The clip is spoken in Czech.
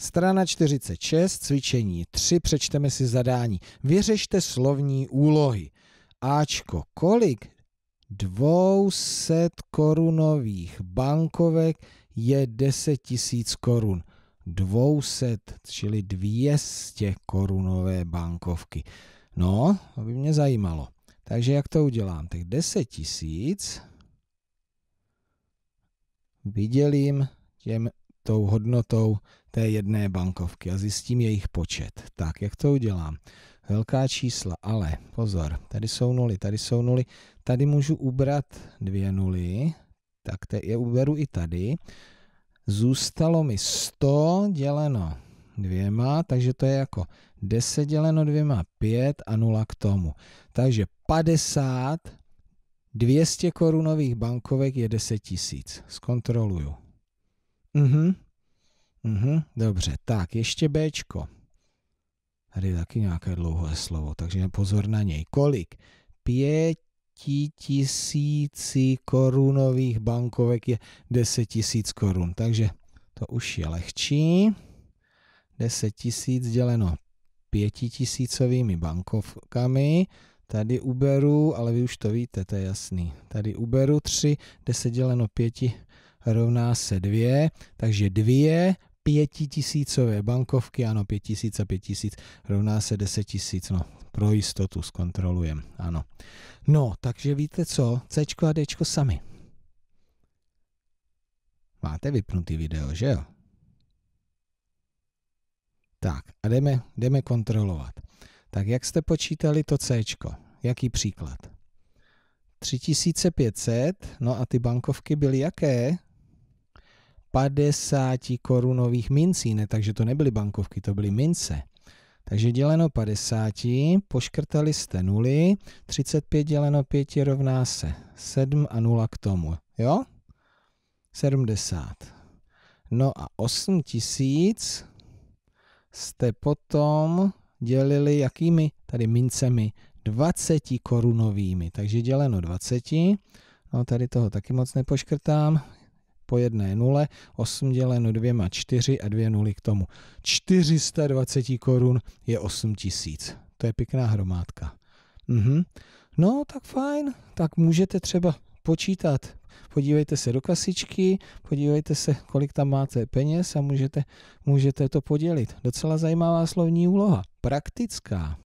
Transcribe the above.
Strana 46, cvičení 3, přečteme si zadání. Vyřešte slovní úlohy. Ačko, kolik 200 korunových bankovek je 10 000 korun. 200, čili 200 korunové bankovky. No, to by mě zajímalo. Takže jak to udělám? Tak 10 tisíc vydělím těm tou hodnotou té jedné bankovky a zjistím jejich počet. Tak, jak to udělám? Velká čísla, ale pozor, tady jsou nuly, tady jsou nuly, tady můžu ubrat dvě nuly, tak te, je uberu i tady. Zůstalo mi 100 děleno dvěma, takže to je jako 10 děleno dvěma 5 a 0 k tomu. Takže 50 200 korunových bankovek je 10 tisíc. Zkontroluju. Mhm, Mhm, dobře, tak ještě Bčko. Tady je taky nějaké dlouhé slovo, takže pozor na něj. Kolik? Pěti tisíci korunových bankovek je deset tisíc korun, takže to už je lehčí. Deset tisíc děleno pětitisícovými bankovkami. Tady uberu, ale vy už to víte, to je jasný. Tady uberu tři. Deset děleno pěti rovná se dvě. takže dvě pětitisícové bankovky, ano, pět tisíc a pět tisíc rovná se deset tisíc, no, pro jistotu zkontrolujem, ano. No, takže víte co, C a D sami. Máte vypnutý video, že jo? Tak a jdeme, jdeme kontrolovat. Tak jak jste počítali to C? Jaký příklad? 3500, no a ty bankovky byly jaké? 50 korunových mincí, ne, takže to nebyly bankovky, to byly mince. Takže děleno 50, poškrtali jste nuly, 35 děleno 5 rovná se 7 a 0 k tomu, jo? 70. No a 8 tisíc jste potom dělili jakými? Tady mincemi 20 korunovými, takže děleno 20. No tady toho taky moc nepoškrtám, po jedné nule, 8 děleno dvěma 4 a dvě nuly k tomu. 420 korun je 8 tisíc. To je pěkná hromádka. Mhm. No, tak fajn, tak můžete třeba počítat. Podívejte se do kasičky, podívejte se, kolik tam máte peněz a můžete, můžete to podělit. Docela zajímavá slovní úloha, praktická.